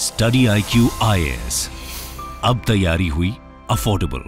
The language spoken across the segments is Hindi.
स्टडी आई क्यू अब तैयारी हुई अफोर्डेबल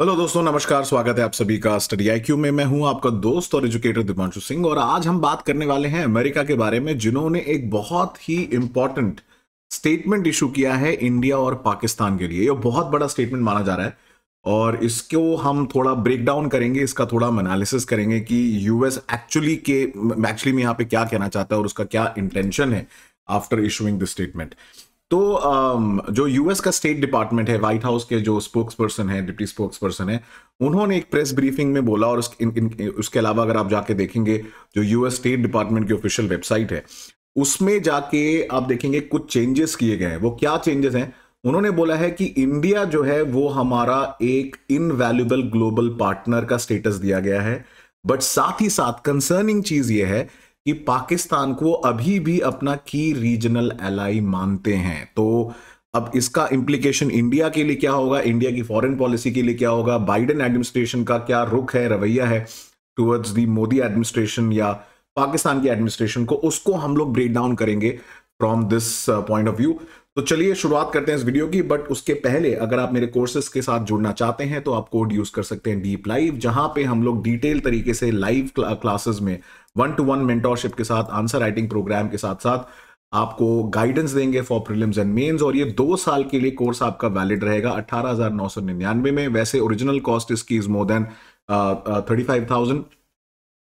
हेलो दोस्तों नमस्कार स्वागत है आप सभी का स्टडी क्यू में मैं हूं आपका दोस्त और एजुकेटर दिपांशु सिंह और आज हम बात करने वाले हैं अमेरिका के बारे में जिन्होंने एक बहुत ही इंपॉर्टेंट स्टेटमेंट इशू किया है इंडिया और पाकिस्तान के लिए यह बहुत बड़ा स्टेटमेंट माना जा रहा है और इसको हम थोड़ा ब्रेक डाउन करेंगे इसका थोड़ा हम एनालिसिस करेंगे कि यूएस एक्चुअली के एक्चुअली में यहाँ पे क्या कहना चाहता है और उसका क्या इंटेंशन है आफ्टर इशूइंग द स्टेटमेंट तो um, जो यूएस का स्टेट डिपार्टमेंट है व्हाइट हाउस के जो स्पोक्स पर्सन है डिप्टी स्पोक्स पर्सन है उन्होंने एक प्रेस ब्रीफिंग में बोला और उस, इन, इन, उसके अलावा अगर आप जाके देखेंगे जो यूएस स्टेट डिपार्टमेंट की ऑफिशियल वेबसाइट है उसमें जाके आप देखेंगे कुछ चेंजेस किए गए हैं वो क्या चेंजेस हैं उन्होंने बोला है कि इंडिया जो है वो हमारा एक इनवैल्यूबल ग्लोबल पार्टनर का स्टेटस दिया गया है बट साथ ही साथ कंसर्निंग चीज ये है कि पाकिस्तान को अभी भी अपना की रीजनल एलाई मानते हैं तो अब इसका इम्प्लीकेशन इंडिया के लिए क्या होगा इंडिया की फॉरेन पॉलिसी के लिए क्या होगा बाइडेन एडमिनिस्ट्रेशन का क्या रुख है रवैया है टुवर्ड्स दी मोदी एडमिनिस्ट्रेशन या पाकिस्तान की एडमिनिस्ट्रेशन को उसको हम लोग ब्रेक डाउन करेंगे from this point of view तो चलिए शुरुआत करते हैं इस वीडियो की बट उसके पहले अगर आप मेरे कोर्सेज के साथ जुड़ना चाहते हैं तो आप कोड यूज कर सकते हैं डीप लाइव जहां पे हम लोग डिटेल तरीके से लाइव क्लासेस में वन टू वन मेंटोरशिप के साथ आंसर राइटिंग प्रोग्राम के साथ साथ आपको गाइडेंस देंगे फॉर प्रिलिम्स एंड मेन्स और ये दो साल के लिए कोर्स आपका वैलिड रहेगा अट्ठारह में वैसे ओरिजिनल कॉस्ट इसकी इज मोर देन थर्टी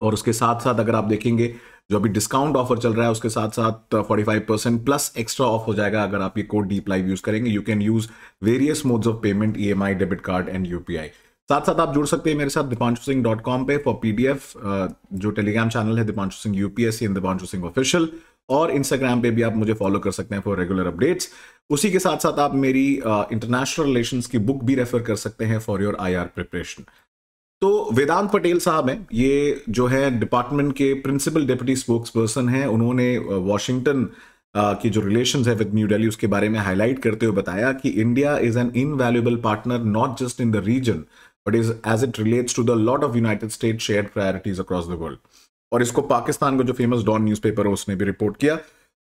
और उसके साथ साथ अगर आप देखेंगे जो अभी डिस्काउंट ऑफर चल रहा है उसके साथ साथ 45 परसेंट प्लस एक्स्ट्रा ऑफ हो जाएगा अगर आप ये कोड डीप लाइव यूज करेंगे you can use various modes of payment e debit card and UPI साथ साथ आप जुड़ सकते हैं मेरे साथ दीपांशु सिंह डॉट कॉम पे फॉर पीडीएफ uh, जो टेलीग्राम चैनल है Deepanshu Singh UPSC and Deepanshu Singh official और इंस्टाग्राम पे भी आप मुझे फॉलो कर सकते हैं फॉर रेगुलर अपडेट्स उसी के साथ साथ आप मेरी इंटरनेशनल uh, रिलेशंस की बुक भी रेफर कर सकते हैं फॉर योर आईआर प्रिपरेशन तो वेदांत पटेल साहब हैं ये जो है डिपार्टमेंट के प्रिंसिपल डिप्टी स्पोक्स पर्सन हैं उन्होंने वॉशिंगटन की जो रिलेशन है विद न्यू डेली उसके बारे में हाईलाइट करते हुए बताया कि India is an invaluable partner not just in the region but is as it relates to the lot of United State share priorities across the world और इसको पाकिस्तान का जो फेमस डॉन न्यूज़पेपर है उसने भी रिपोर्ट किया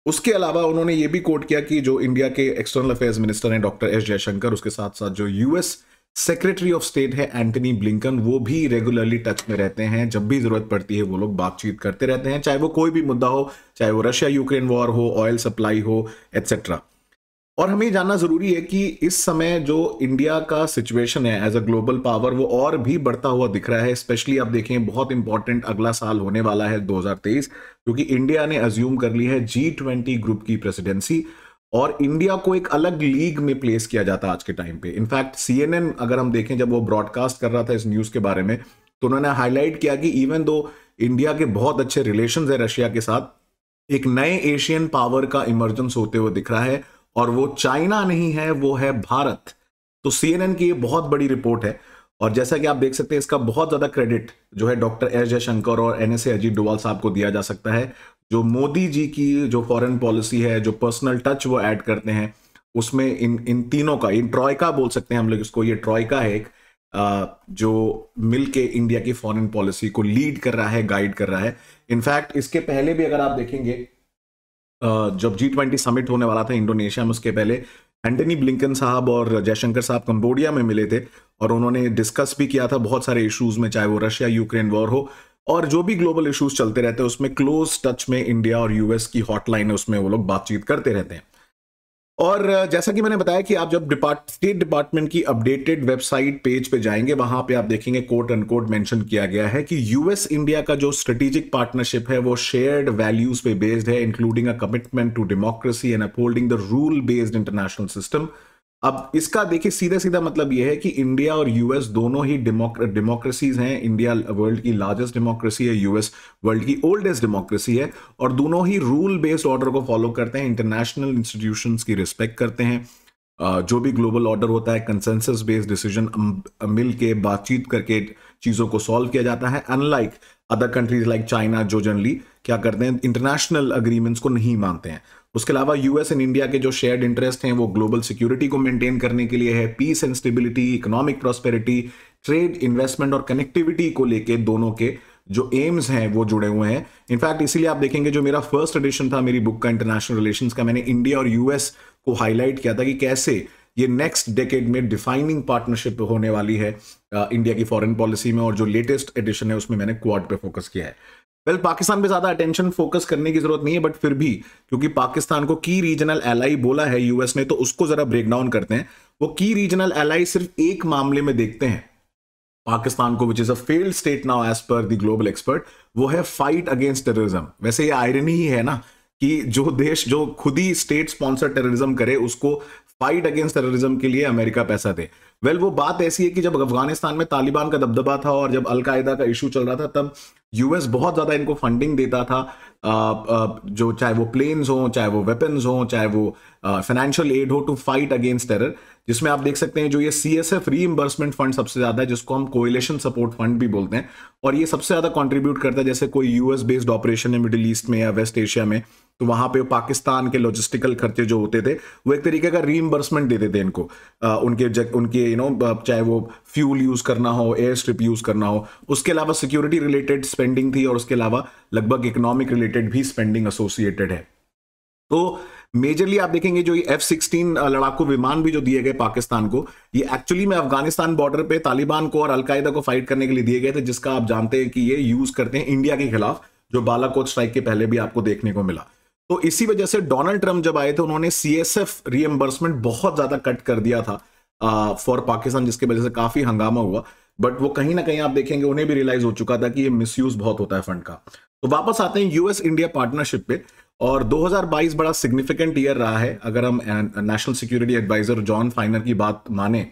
उसके अलावा उन्होंने ये भी कोट किया कि जो इंडिया के एक्सटर्नल अफेयर्स मिनिस्टर हैं डॉक्टर एस जयशंकर उसके साथ साथ जो यूएस सेक्रेटरी ऑफ स्टेट है एंटनी ब्लिंकन वो भी रेगुलरली टच में रहते हैं जब भी जरूरत पड़ती है वो लोग बातचीत करते रहते हैं चाहे वो कोई भी मुद्दा हो चाहे वो रशिया यूक्रेन वॉर हो ऑयल सप्लाई हो एट्सेट्रा और हमें जानना जरूरी है कि इस समय जो इंडिया का सिचुएशन है एज अ ग्लोबल पावर वो और भी बढ़ता हुआ दिख रहा है स्पेशली आप देखें बहुत इंपॉर्टेंट अगला साल होने वाला है 2023 क्योंकि इंडिया ने अज्यूम कर ली है जी ट्वेंटी ग्रुप की प्रेसिडेंसी और इंडिया को एक अलग लीग में प्लेस किया जाता आज के टाइम पे इनफैक्ट सी अगर हम देखें जब वो ब्रॉडकास्ट कर रहा था इस न्यूज़ के बारे में तो उन्होंने हाईलाइट किया कि इवन दो इंडिया के बहुत अच्छे रिलेशन है रशिया के साथ एक नए एशियन पावर का इमर्जेंस होते हुए दिख रहा है और वो चाइना नहीं है वो है भारत तो सीएनएन की ये बहुत बड़ी रिपोर्ट है और जैसा कि आप देख सकते हैं इसका बहुत ज्यादा क्रेडिट जो है डॉक्टर एस जयशंकर और एन एस अजीत डोवाल साहब को दिया जा सकता है जो मोदी जी की जो फॉरेन पॉलिसी है जो पर्सनल टच वो ऐड करते हैं उसमें इन इन तीनों का इन ट्रॉयका बोल सकते हैं हम लोग इसको ये ट्रॉयका है एक जो मिल के इंडिया की फॉरेन पॉलिसी को लीड कर रहा है गाइड कर रहा है इनफैक्ट इसके पहले भी अगर आप देखेंगे जब जी ट्वेंटी समिट होने वाला था इंडोनेशिया में उसके पहले एंटनी ब्लिंकन साहब और जयशंकर साहब कंबोडिया में मिले थे और उन्होंने डिस्कस भी किया था बहुत सारे इश्यूज में चाहे वो रशिया यूक्रेन वॉर हो और जो भी ग्लोबल इश्यूज चलते रहते हैं उसमें क्लोज टच में इंडिया और यूएस की हॉटलाइन है उसमें वो लोग बातचीत करते रहते हैं और जैसा कि मैंने बताया कि आप जब डिपार्ट स्टेट डिपार्टमेंट की अपडेटेड वेबसाइट पेज पे जाएंगे वहां पे आप देखेंगे कोट अनकोट मेंशन किया गया है कि यूएस इंडिया का जो स्ट्रेटेजिक पार्टनरशिप है वो शेयर्ड वैल्यूज पे बेस्ड है including a commitment to democracy and upholding the rule based international system अब इसका देखिए सीधा सीधा मतलब यह है कि इंडिया और यूएस दोनों ही डेमोक्रेसीज हैं इंडिया वर्ल्ड की लार्जेस्ट डेमोक्रेसी है यूएस वर्ल्ड की ओल्डेस्ट डेमोक्रेसी है और दोनों ही रूल बेस्ड ऑर्डर को फॉलो करते हैं इंटरनेशनल इंस्टीट्यूशन की रिस्पेक्ट करते हैं जो भी ग्लोबल ऑर्डर होता है कंसेंसस बेस्ड डिसीजन मिल के बातचीत करके चीज़ों को सॉल्व किया जाता है unlike other countries like China जो जनरली क्या करते हैं इंटरनेशनल अग्रीमेंट्स को नहीं मानते हैं उसके अलावा यूएस एंड इंडिया के जो शेयर्ड इंटरेस्ट हैं वो ग्लोबल सिक्योरिटी को मेंटेन करने के लिए है peace and stability economic prosperity trade investment और कनेक्टिविटी को लेके दोनों के जो एम्स हैं वो जुड़े हुए हैं इनफैक्ट इसीलिए आप देखेंगे जो मेरा फर्स्ट एडिशन था मेरी बुक का इंटरनेशनल रिलेशंस का मैंने इंडिया और यूएस को हाईलाइट किया था कि कैसे ये नेक्स्ट डेकेड में डिफाइनिंग पार्टनरशिप होने वाली है इंडिया uh, की फॉरेन पॉलिसी में और जो लेटेस्ट एडिशन है उसमें मैंने क्वाड पे फोकस किया है वेल पाकिस्तान पे ज्यादा अटेंशन फोकस करने की जरूरत नहीं है बट फिर भी क्योंकि पाकिस्तान को की रीजनल एलाई बोला है यूएस ने तो उसको जरा ब्रेक डाउन करते हैं वो की रीजनल एलाई सिर्फ एक मामले में देखते हैं पाकिस्तान को which is a failed state now as per the global expert वो है फाइट अगेंस्ट टेररिज्म वैसे ये आयरनी ही है ना कि जो देश जो खुद ही स्टेट स्पॉन्सर टेररिज्म करे उसको फाइट अगेंस्ट टेररिज्म के लिए अमेरिका पैसा दे वेल well, वो बात ऐसी है कि जब अफगानिस्तान में तालिबान का दबदबा था और जब अलकायदा का इशू चल रहा था तब यूएस बहुत ज़्यादा इनको फंडिंग देता था जो चाहे वो प्लेन्स हों चाहे वो वेपन्स हों चाहे वो फाइनेंशियल एड हो टू फाइट अगेंस्ट टेरर जिसमें आप देख सकते हैं जो ये सी एस एफ री इम्बर्समेंट फंड सबसे ज़्यादा है जिसको हम कोलेशन सपोर्ट फंड भी बोलते हैं और ये सबसे ज़्यादा कॉन्ट्रीब्यूट करता है जैसे कोई यूएस बेस्ड ऑपरेशन है मिडिल ईस्ट में या वेस्ट एशिया में तो वहां पे पाकिस्तान के लॉजिस्टिकल खर्चे जो होते थे वो एक तरीके का रीइम्बर्समेंट देते थे इनको आ, उनके जग, उनके यू नो चाहे वो फ्यूल यूज करना हो एयर स्ट्रिप यूज करना हो उसके अलावा सिक्योरिटी रिलेटेड स्पेंडिंग थी और उसके अलावा लगभग इकोनॉमिक रिलेटेड भी स्पेंडिंग एसोसिएटेड है तो मेजरली आप देखेंगे जो ये एफ सिक्सटीन लड़ाकू विमान भी जो दिए गए पाकिस्तान को ये एक्चुअली में अफगानिस्तान बॉर्डर पे तालिबान को और अलकायदा को फाइट करने के लिए दिए गए थे जिसका आप जानते हैं कि ये यूज करते हैं इंडिया के खिलाफ जो बालाकोट स्ट्राइक के पहले भी आपको देखने को मिला तो इसी वजह से डोनाल्ड ट्रंप जब आए थे उन्होंने सी एस एफ रीएम्बर्समेंट बहुत ज्यादा कट कर दिया था फॉर पाकिस्तान जिसकी वजह से काफी हंगामा हुआ बट वो कहीं ना कहीं आप देखेंगे उन्हें भी रियलाइज हो चुका था कि ये मिसयूज बहुत होता है फंड का तो वापस आते हैं यूएस इंडिया पार्टनरशिप पे और 2022 बड़ा सिग्निफिकेंट ईयर रहा है अगर हम national security advisor Jon Finer की बात माने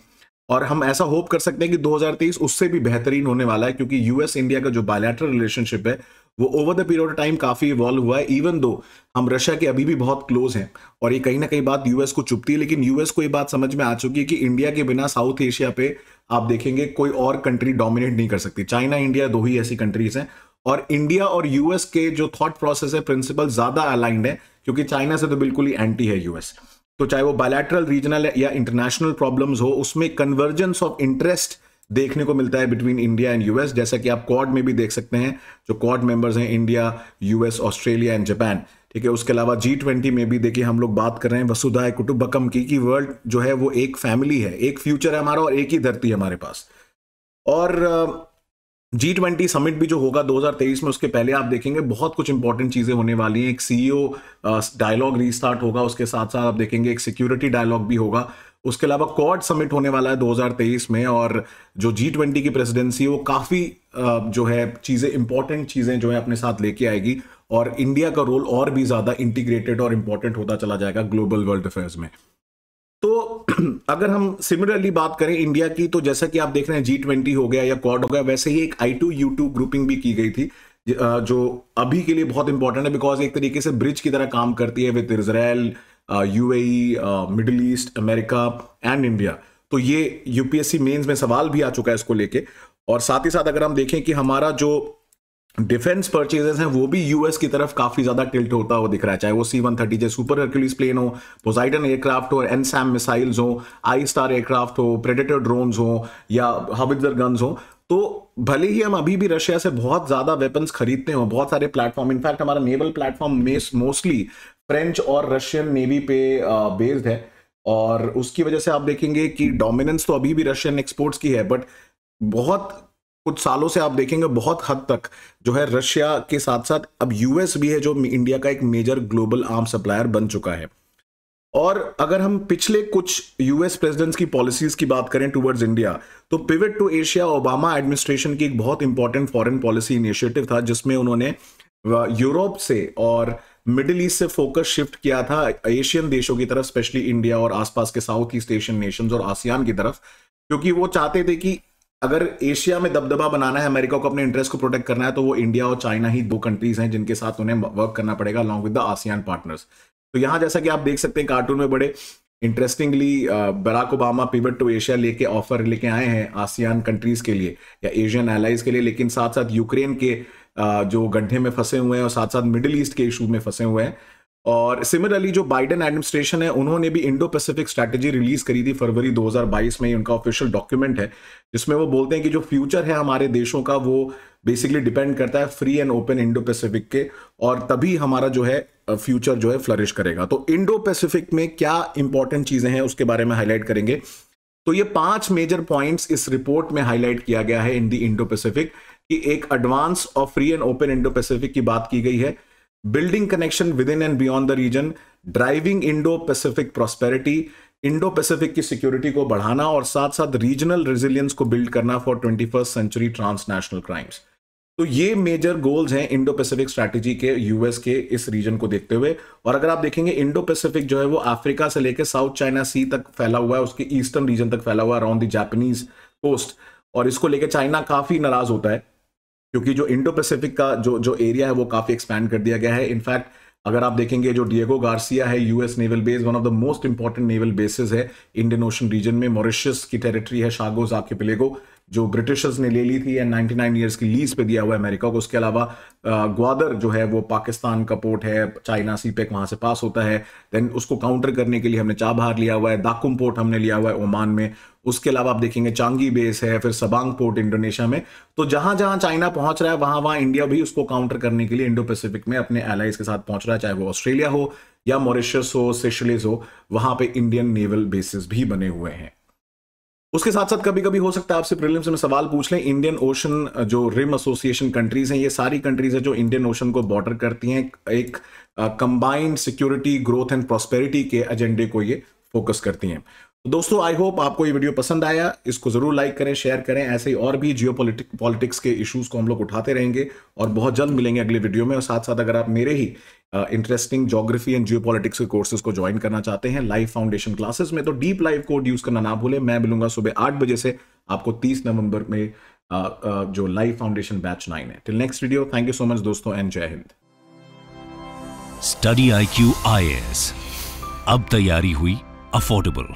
और हम ऐसा होप कर सकते हैं कि 2023 उससे भी बेहतरीन होने वाला है क्योंकि यूएस इंडिया का जो बायलैटरल रिलेशनशिप है वो over the period of time काफ़ी इवॉल्व हुआ है इवन दो हम रशिया के अभी भी बहुत क्लोज हैं और ये कहीं ना कहीं बात यूएस को चुपती है लेकिन यूएस को ये बात समझ में आ चुकी है कि इंडिया के बिना साउथ एशिया पे आप देखेंगे कोई और कंट्री डोमिनेट नहीं कर सकती चाइना इंडिया दो ही ऐसी कंट्रीज हैं और इंडिया और यूएस के जो थॉट प्रोसेस है प्रिंसिपल ज़्यादा अलाइंड है क्योंकि चाइना से तो बिल्कुल ही एंटी है यूएस तो चाहे वो बायलैटरल रीजनल या इंटरनेशनल प्रॉब्लम्स हो उसमें कन्वर्जेंस ऑफ इंटरेस्ट देखने को मिलता है बिटवीन इंडिया एंड यूएस जैसा कि आप क्वाड में भी देख सकते हैं जो क्वाड मेंबर्स हैं India US Australia and Japan ठीक है उसके अलावा जी ट्वेंटी में भी देखिए हम लोग बात कर रहे हैं वसुधा कुटुबकम की कि वर्ल्ड जो है वो एक फैमिली है एक फ्यूचर है हमारा और एक ही धरती है हमारे पास और जी ट्वेंटी समिट भी जो होगा 2023 में उसके पहले आप देखेंगे बहुत कुछ इंपॉर्टेंट चीज़ें होने वाली हैं एक सीईओ डायलॉग रीस्टार्ट होगा उसके साथ साथ आप देखेंगे एक सिक्योरिटी डायलॉग भी होगा उसके अलावा क्वाड समिट होने वाला है 2023 में और जो जी ट्वेंटी की प्रेसिडेंसी है वो काफ़ी जो है चीज़ें इंपॉर्टेंट चीज़ें जो है अपने साथ लेके आएगी और इंडिया का रोल और भी ज़्यादा इंटीग्रेटेड और इंपॉर्टेंट होता चला जाएगा ग्लोबल वर्ल्ड अफेयर्स में तो अगर हम सिमिलरली बात करें इंडिया की तो जैसा कि आप देख रहे हैं जी ट्वेंटी हो गया या क्वाड हो गया वैसे ही एक I two U two grouping भी की गई थी जो अभी के लिए बहुत इंपॉर्टेंट है बिकॉज एक तरीके से ब्रिज की तरह काम करती है with Israel UAE middle east America and India तो ये यूपीएससी मेंस में सवाल भी आ चुका है इसको लेके और साथ ही साथ अगर हम देखें कि हमारा जो डिफेंस परचेजेस हैं वो भी यूएस की तरफ काफी ज्यादा टिल्ट होता हुआ दिख रहा है चाहे वो C one thirty J super Hercules plane हो पोजाइडन एयरक्राफ्ट हो एन सैम मिसाइल्स हो आई स्टार एयरक्राफ्ट हो प्रेडेटर ड्रोन्स हो या हबिजर गन्स हो तो भले ही हम अभी भी रशिया से बहुत ज्यादा वेपन्स खरीदते हो बहुत सारे प्लेटफॉर्म इनफैक्ट हमारा नेवल प्लेटफॉर्म मोस्टली फ्रेंच और रशियन नेवी पे बेस्ड है और उसकी वजह से आप देखेंगे कि डोमिनेंस तो अभी भी रशियन एक्सपोर्ट्स की है बट बहुत कुछ सालों से आप देखेंगे बहुत हद तक जो है रशिया के साथ साथ अब यूएस भी है जो इंडिया का एक मेजर ग्लोबल आर्म सप्लायर बन चुका है और अगर हम पिछले कुछ यूएस प्रेसिडेंट्स की पॉलिसीज की बात करें टूवर्ड्स इंडिया तो pivot to Asia Obama administration की एक बहुत इंपॉर्टेंट फॉरेन पॉलिसी इनिशिएटिव था जिसमें उन्होंने यूरोप से और मिडिल ईस्ट से फोकस शिफ्ट किया था एशियन देशों की तरफ स्पेशली इंडिया और आसपास के साउथ ईस्ट एशियन नेशंस और आसियान की तरफ क्योंकि वो चाहते थे कि अगर एशिया में दबदबा बनाना है अमेरिका को अपने इंटरेस्ट को प्रोटेक्ट करना है तो वो इंडिया और चाइना ही दो कंट्रीज हैं जिनके साथ उन्हें वर्क करना पड़ेगा along with the ASEAN partners तो यहाँ जैसा कि आप देख सकते हैं कार्टून में बड़े interestingly Barack Obama pivot to Asia लेके ऑफर लेके आए हैं आसियान कंट्रीज के लिए या एशियन एलाइज के लिए लेकिन साथ साथ यूक्रेन के जो गड्ढे में फंसे हुए हैं और साथ साथ मिडिल ईस्ट के इशू में फंसे हुए हैं और सिमिलरली जो बाइडन एडमिनिस्ट्रेशन है उन्होंने भी इंडो पैसिफिक स्ट्रैटेजी रिलीज करी थी फरवरी 2022 में उनका ऑफिशियल डॉक्यूमेंट है जिसमें वो बोलते हैं कि जो फ्यूचर है हमारे देशों का वो बेसिकली डिपेंड करता है free and open Indo Pacific के और तभी हमारा जो है फ्यूचर जो है फ्लरिश करेगा तो इंडो पैसिफिक में क्या इंपॉर्टेंट चीजें हैं उसके बारे में हाईलाइट करेंगे तो ये पांच मेजर पॉइंट्स इस रिपोर्ट में हाईलाइट किया गया है इन द इंडो पैसिफिक कि एक एडवांस और free and open Indo Pacific की बात की गई है building connection with in and beyond the region driving Indo Pacific prosperity Indo Pacific की सिक्योरिटी को बढ़ाना और साथ साथ रीजनल रेजिलियंस को बिल्ड करना for twenty first century transnational crimes तो ये मेजर गोल्स हैं इंडो पैसिफिक स्ट्रैटेजी के यूएस के इस रीजन को देखते हुए और अगर आप देखेंगे इंडो पैसिफिक जो है वो अफ्रीका से लेकर साउथ चाइना सी तक फैला हुआ है उसके ईस्टर्न रीजन तक फैला हुआ है अराउंड द जापानीज कोस्ट और इसको लेकर चाइना काफी नाराज होता है क्योंकि जो इंडो पैसिफिक का जो जो एरिया है वो काफ़ी एक्सपैंड कर दिया गया है इनफैक्ट अगर आप देखेंगे जो डिएगो गार्सिया है US naval base one of the most important naval bases है इंडियन ओशन रीजन में मॉरिशियस की टेरिटरी है शागोज आपके पिलेगो जो ब्रिटिशर्स ने ले ली थी एंड 99 ईयर्स की लीज पे दिया हुआ है अमेरिका को उसके अलावा ग्वादर जो है वो पाकिस्तान का पोर्ट है चाइना सी पैक वहां से पास होता है देन उसको काउंटर करने के लिए हमने चाबहार लिया हुआ है दाकुम पोर्ट हमने लिया हुआ है ओमान में उसके अलावा आप देखेंगे चांगी बेस है फिर सबांग पोर्ट इंडोनेशिया में तो जहां जहां चाइना पहुंच रहा है वहां वहां इंडिया भी उसको काउंटर करने के लिए इंडो पैसिफिक में अपने एलाइज के साथ पहुंच रहा है चाहे वो ऑस्ट्रेलिया हो या मॉरिशस हो सेशलेज हो वहां पे इंडियन नेवल बेसिस भी बने हुए हैं उसके साथ साथ कभी कभी हो सकता है आपसे प्रीलिम्स में सवाल पूछ लें इंडियन ओशन जो रिम एसोसिएशन कंट्रीज हैं ये सारी कंट्रीज है जो इंडियन ओशन को बॉर्डर करती हैं एक combined security growth and prosperity के एजेंडे को ये फोकस करती हैं दोस्तों आई होप आपको ये वीडियो पसंद आया इसको जरूर लाइक करें शेयर करें ऐसे ही और भी जियो पॉलिटिक्स के इश्यूज को हम लोग उठाते रहेंगे और बहुत जल्द मिलेंगे अगले वीडियो में और साथ साथ अगर आप मेरे ही interesting geography and geopolitics के कोर्सेज को ज्वाइन करना चाहते हैं लाइव फाउंडेशन क्लासेस में तो डीप लाइव कोड यूज करना ना भूलें मैं मिलूंगा सुबह आठ बजे से आपको तीस नवंबर में आ, आ, जो लाइव फाउंडेशन बैच नाइन है till next video thank you so much दोस्तों and Jai Hind study I Q I S अब तैयारी हुई अफोर्डेबल